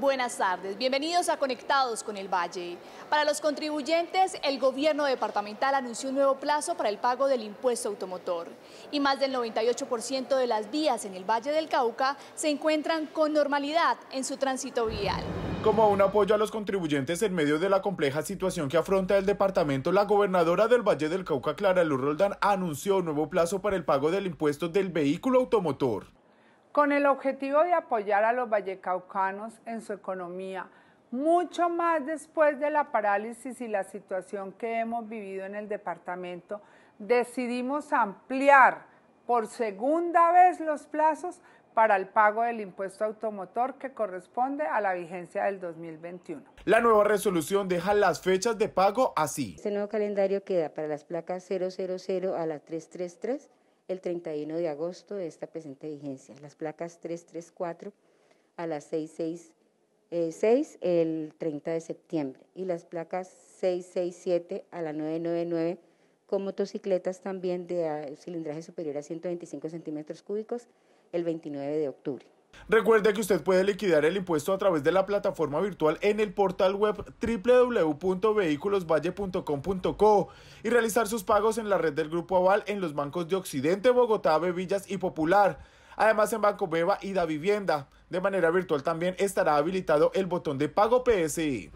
Buenas tardes, bienvenidos a Conectados con el Valle. Para los contribuyentes, el gobierno departamental anunció un nuevo plazo para el pago del impuesto automotor y más del 98% de las vías en el Valle del Cauca se encuentran con normalidad en su tránsito vial. Como un apoyo a los contribuyentes en medio de la compleja situación que afronta el departamento, la gobernadora del Valle del Cauca, Clara Luz anunció un nuevo plazo para el pago del impuesto del vehículo automotor con el objetivo de apoyar a los vallecaucanos en su economía, mucho más después de la parálisis y la situación que hemos vivido en el departamento, decidimos ampliar por segunda vez los plazos para el pago del impuesto automotor que corresponde a la vigencia del 2021. La nueva resolución deja las fechas de pago así. Este nuevo calendario queda para las placas 000 a las 333 el 31 de agosto de esta presente vigencia. Las placas 334 a las 666 eh, el 30 de septiembre y las placas 667 a la 999 con motocicletas también de ah, cilindraje superior a 125 centímetros cúbicos el 29 de octubre. Recuerde que usted puede liquidar el impuesto a través de la plataforma virtual en el portal web www.vehiculosvalle.com.co y realizar sus pagos en la red del Grupo Aval en los bancos de Occidente, Bogotá, Bevillas y Popular. Además en Banco Beba y Da Vivienda. De manera virtual también estará habilitado el botón de pago PSI.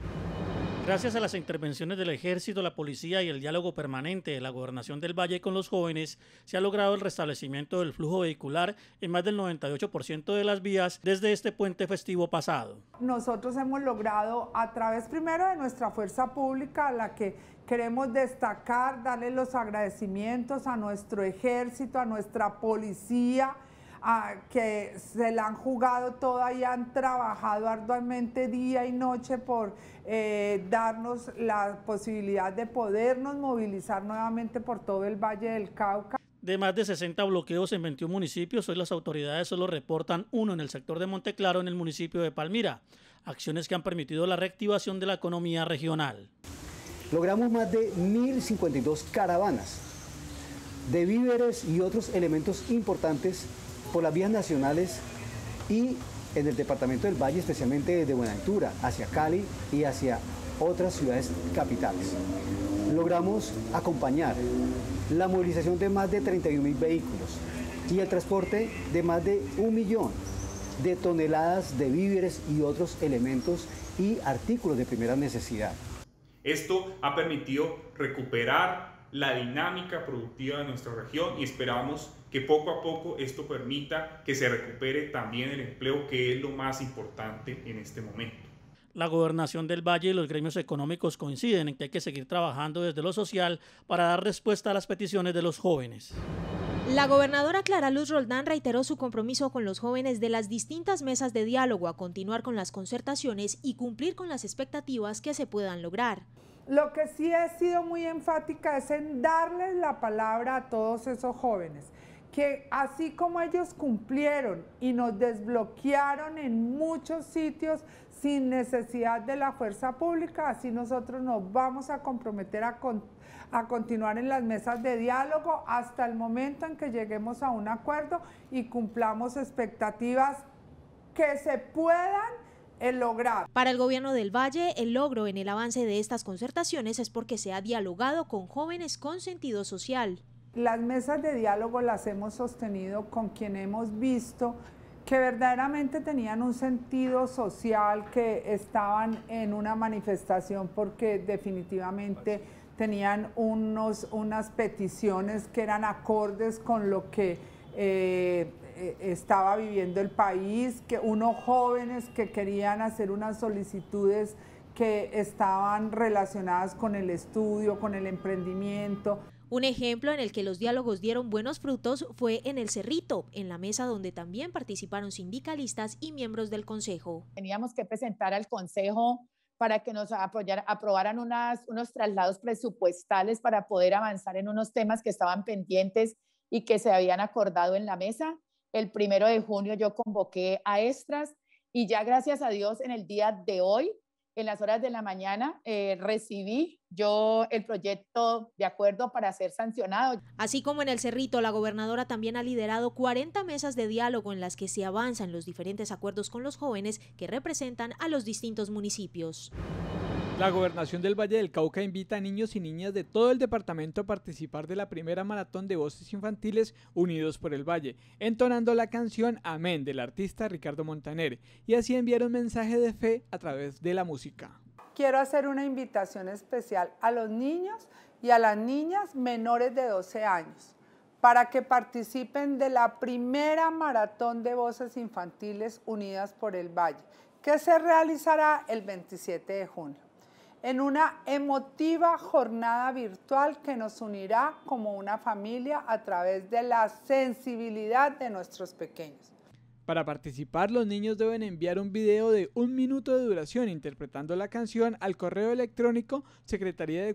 Gracias a las intervenciones del ejército, la policía y el diálogo permanente de la gobernación del Valle con los jóvenes, se ha logrado el restablecimiento del flujo vehicular en más del 98% de las vías desde este puente festivo pasado. Nosotros hemos logrado a través primero de nuestra fuerza pública, a la que queremos destacar, darle los agradecimientos a nuestro ejército, a nuestra policía, que se la han jugado toda y han trabajado arduamente día y noche por eh, darnos la posibilidad de podernos movilizar nuevamente por todo el Valle del Cauca. De más de 60 bloqueos en 21 municipios, hoy las autoridades solo reportan uno en el sector de Monteclaro, en el municipio de Palmira. Acciones que han permitido la reactivación de la economía regional. Logramos más de 1.052 caravanas de víveres y otros elementos importantes por las vías nacionales y en el departamento del Valle, especialmente desde Buenaventura, hacia Cali y hacia otras ciudades capitales. Logramos acompañar la movilización de más de 31 mil vehículos y el transporte de más de un millón de toneladas de víveres y otros elementos y artículos de primera necesidad. Esto ha permitido recuperar la dinámica productiva de nuestra región y esperamos que poco a poco esto permita que se recupere también el empleo, que es lo más importante en este momento. La gobernación del Valle y los gremios económicos coinciden en que hay que seguir trabajando desde lo social para dar respuesta a las peticiones de los jóvenes. La gobernadora Clara Luz Roldán reiteró su compromiso con los jóvenes de las distintas mesas de diálogo a continuar con las concertaciones y cumplir con las expectativas que se puedan lograr. Lo que sí he sido muy enfática es en darles la palabra a todos esos jóvenes, que así como ellos cumplieron y nos desbloquearon en muchos sitios sin necesidad de la fuerza pública, así nosotros nos vamos a comprometer a, a continuar en las mesas de diálogo hasta el momento en que lleguemos a un acuerdo y cumplamos expectativas que se puedan el lograr. Para el gobierno del Valle, el logro en el avance de estas concertaciones es porque se ha dialogado con jóvenes con sentido social. Las mesas de diálogo las hemos sostenido con quien hemos visto que verdaderamente tenían un sentido social, que estaban en una manifestación porque definitivamente tenían unos, unas peticiones que eran acordes con lo que eh, eh, estaba viviendo el país, que unos jóvenes que querían hacer unas solicitudes que estaban relacionadas con el estudio, con el emprendimiento. Un ejemplo en el que los diálogos dieron buenos frutos fue en el Cerrito, en la mesa donde también participaron sindicalistas y miembros del Consejo. Teníamos que presentar al Consejo para que nos aprobaran unas, unos traslados presupuestales para poder avanzar en unos temas que estaban pendientes y que se habían acordado en la mesa. El primero de junio yo convoqué a extras y ya gracias a Dios en el día de hoy, en las horas de la mañana, eh, recibí yo el proyecto de acuerdo para ser sancionado. Así como en el Cerrito, la gobernadora también ha liderado 40 mesas de diálogo en las que se avanzan los diferentes acuerdos con los jóvenes que representan a los distintos municipios. La gobernación del Valle del Cauca invita a niños y niñas de todo el departamento a participar de la primera maratón de voces infantiles Unidos por el Valle, entonando la canción Amén del artista Ricardo Montaner, y así enviar un mensaje de fe a través de la música. Quiero hacer una invitación especial a los niños y a las niñas menores de 12 años para que participen de la primera maratón de voces infantiles Unidas por el Valle, que se realizará el 27 de junio en una emotiva jornada virtual que nos unirá como una familia a través de la sensibilidad de nuestros pequeños. Para participar, los niños deben enviar un video de un minuto de duración interpretando la canción al correo electrónico secretaría de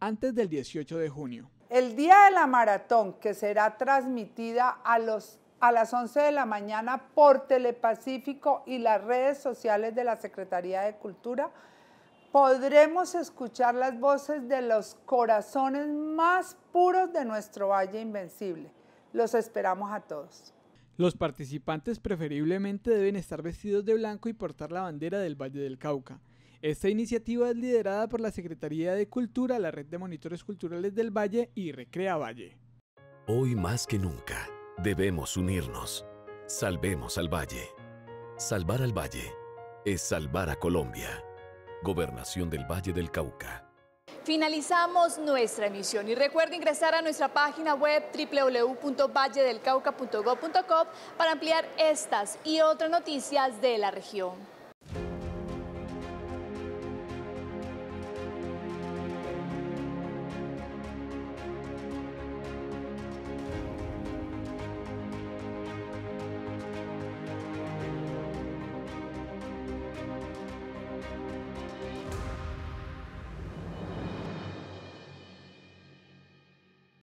antes del 18 de junio. El día de la maratón, que será transmitida a los a las 11 de la mañana por Telepacífico y las redes sociales de la Secretaría de Cultura, podremos escuchar las voces de los corazones más puros de nuestro Valle Invencible. Los esperamos a todos. Los participantes preferiblemente deben estar vestidos de blanco y portar la bandera del Valle del Cauca. Esta iniciativa es liderada por la Secretaría de Cultura, la Red de Monitores Culturales del Valle y Recrea Valle. Hoy más que nunca Debemos unirnos. Salvemos al valle. Salvar al valle es salvar a Colombia. Gobernación del Valle del Cauca. Finalizamos nuestra emisión y recuerda ingresar a nuestra página web www.valledelcauca.gov.co para ampliar estas y otras noticias de la región.